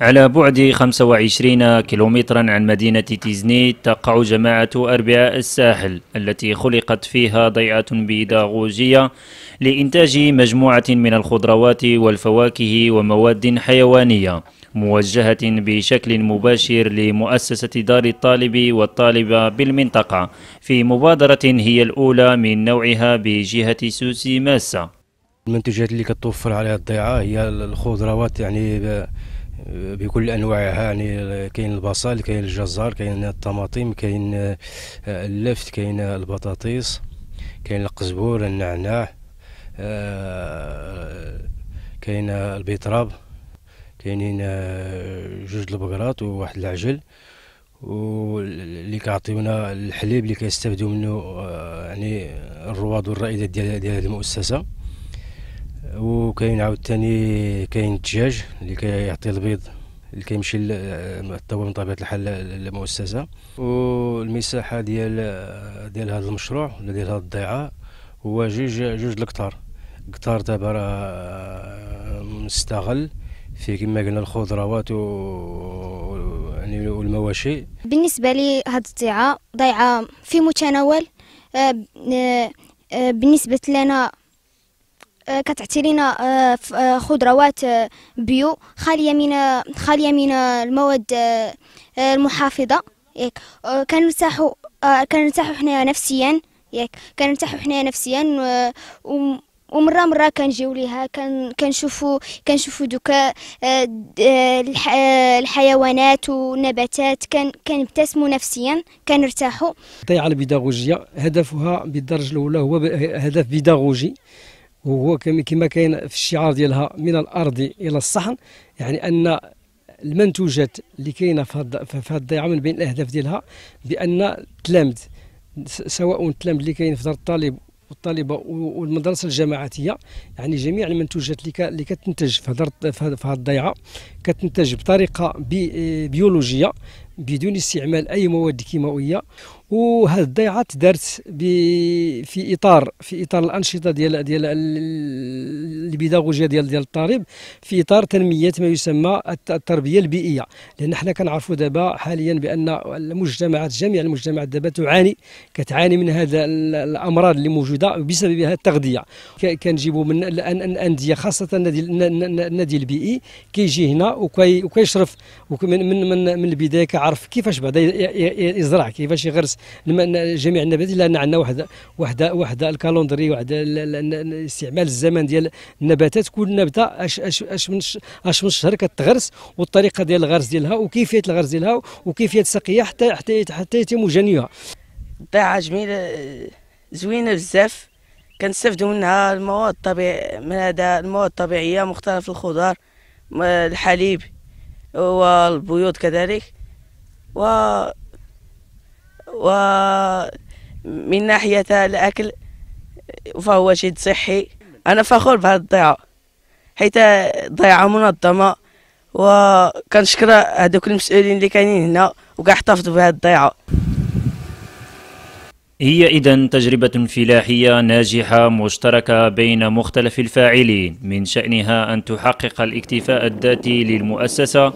على بعد 25 كيلومترا عن مدينة تيزني تقع جماعة أربعاء الساحل التي خلقت فيها ضيعة بيداغوجية لإنتاج مجموعة من الخضروات والفواكه ومواد حيوانية موجهة بشكل مباشر لمؤسسة دار الطالب والطالبة بالمنطقة في مبادرة هي الأولى من نوعها بجهة سوسي ماسة المنتجات اللي كتوفر عليها الضيعة هي الخضروات يعني بكل انواعها يعني كاين البصل كاين الجزر كاين الطماطم كاين آه، اللفت كاين البطاطيس كاين القزبور النعناع آه، كاين البيطراب كاينين آه، جوج البقرات وواحد العجل واللي كيعطيونا الحليب اللي كيستافدوا منه يعني الرواد والرائدات ديال هذه المؤسسه وكاين عاوتاني كاين الدجاج اللي كيعطي البيض اللي كيمشي للطواب من طبيعه الحال للمؤسسه والمساحه ديال ديال هذا المشروع ولا ديال هذه الضيعه هو جوج جوج الكتار كتار دابا راه مستغل فيه كما قلنا الخضروات و يعني والمواشي بالنسبه لي هذه الضيعه ضيعه في متناول آه، آه، بالنسبه لنا آه، كتعطي آه، آه، خضروات بيو خاليه من خاليه من المواد المحافظه ياك كنرتاحوا كنرتاحوا حنايا نفسيا ياك كنرتاحوا حنايا نفسيا ومره مره كنجيو ليها كنشوفوا كنشوفوا دوكا الحيوانات والنباتات كنبتسموا نفسيا كنرتاحوا الطيعه البيداغوجيه هدفها بالدرجه الاولى هو هدف بيداغوجي وهو كما كاين في الشعار ديالها من الارض الى الصحن يعني ان المنتوجات اللي كاينه في هذه الضيعه من بين الاهداف ديالها بان التلامذ سواء التلامذ اللي كاين في دار الطالب والطالبه والمدرسه الجماعاتيه يعني جميع المنتوجات اللي اللي كتنتج في في هذه الضيعه كتنتج بطريقه بيولوجيه بدون استعمال اي مواد كيماويه وهذه الضيعه تدارت في اطار في اطار الانشطه ديال ديال البيداغوجيا ديال ديال الطالب في اطار تنميه ما يسمى التربيه البيئيه لان حنا كنعرفوا دابا حاليا بان المجتمعات جميع المجتمعات دابا تعاني كتعاني من هذا الامراض اللي موجوده بسببها التغذيه كنجيبوا من الانديه خاصه النادي النادي البيئي كيجي هنا وكيشرف من من من البدايه كعرف كيفاش بعدا يزرع كيفاش يغرس جميع النباتات لان عندنا واحد واحد واحد الكالندري واحد استعمال الزمن ديال النباتات كل نبته اش اش اش من اش من الشهر كتغرس والطريقه ديال الغرس ديالها وكيفيه الغرس ديالها وكيفيه سقيها حتى حتى حتى يتم جنيها الضيعه جميله زوينه بزاف كنستافدوا منها المواد الطبيعيه من هذا المواد الطبيعيه مختلف الخضار الحليب والبيوض كذلك و ومن ناحية الأكل فهو شيء صحي أنا فخور بهذه الضيعة حيت ضيعة منظمة وكنشكر هذوك المسؤولين اللي كاينين هنا وكاع احتفظوا بهذه الضيعة هي إذا تجربة فلاحية ناجحة مشتركة بين مختلف الفاعلين من شأنها أن تحقق الاكتفاء الذاتي للمؤسسة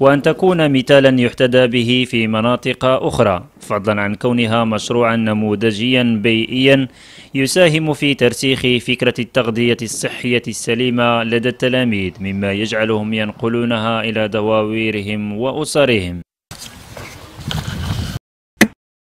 وأن تكون مثالا يحتذى به في مناطق أخرى فضلا عن كونها مشروعا نموذجيا بيئيا يساهم في ترسيخ فكرة التغذية الصحية السليمة لدى التلاميذ مما يجعلهم ينقلونها إلى دواويرهم وأسرهم